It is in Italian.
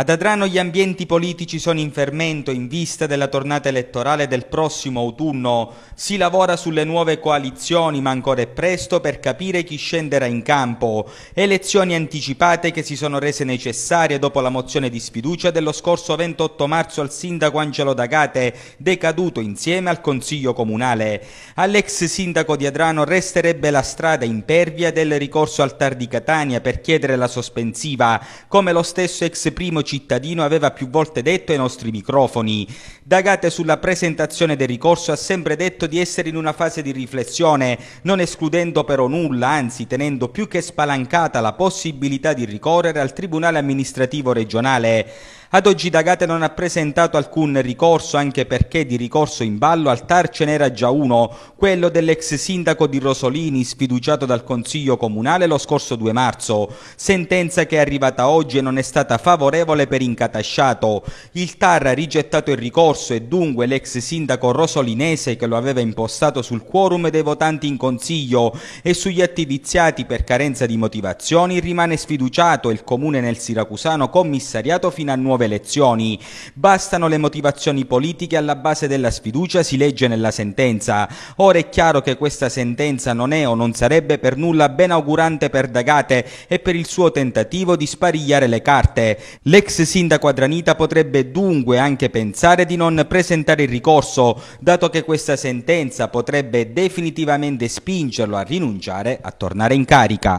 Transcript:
Ad Adrano gli ambienti politici sono in fermento in vista della tornata elettorale del prossimo autunno. Si lavora sulle nuove coalizioni, ma ancora è presto per capire chi scenderà in campo. Elezioni anticipate che si sono rese necessarie dopo la mozione di sfiducia dello scorso 28 marzo al sindaco Angelo D'Agate, decaduto insieme al Consiglio Comunale. All'ex sindaco di Adrano resterebbe la strada impervia del ricorso al TAR di Catania per chiedere la sospensiva, come lo stesso ex primo cittadino aveva più volte detto ai nostri microfoni. Dagate sulla presentazione del ricorso ha sempre detto di essere in una fase di riflessione, non escludendo però nulla, anzi tenendo più che spalancata la possibilità di ricorrere al Tribunale amministrativo regionale. Ad oggi Dagate non ha presentato alcun ricorso anche perché di ricorso in ballo al TAR ce n'era già uno, quello dell'ex sindaco di Rosolini sfiduciato dal Consiglio Comunale lo scorso 2 marzo, sentenza che è arrivata oggi e non è stata favorevole per incatasciato. Il TAR ha rigettato il ricorso e dunque l'ex sindaco rosolinese che lo aveva impostato sul quorum dei votanti in Consiglio e sugli atti viziati per carenza di motivazioni rimane sfiduciato e il comune nel Siracusano commissariato fino a nuovo nuove elezioni. Bastano le motivazioni politiche alla base della sfiducia, si legge nella sentenza. Ora è chiaro che questa sentenza non è o non sarebbe per nulla ben augurante per Dagate e per il suo tentativo di sparigliare le carte. L'ex sindaco Adranita potrebbe dunque anche pensare di non presentare il ricorso, dato che questa sentenza potrebbe definitivamente spingerlo a rinunciare a tornare in carica.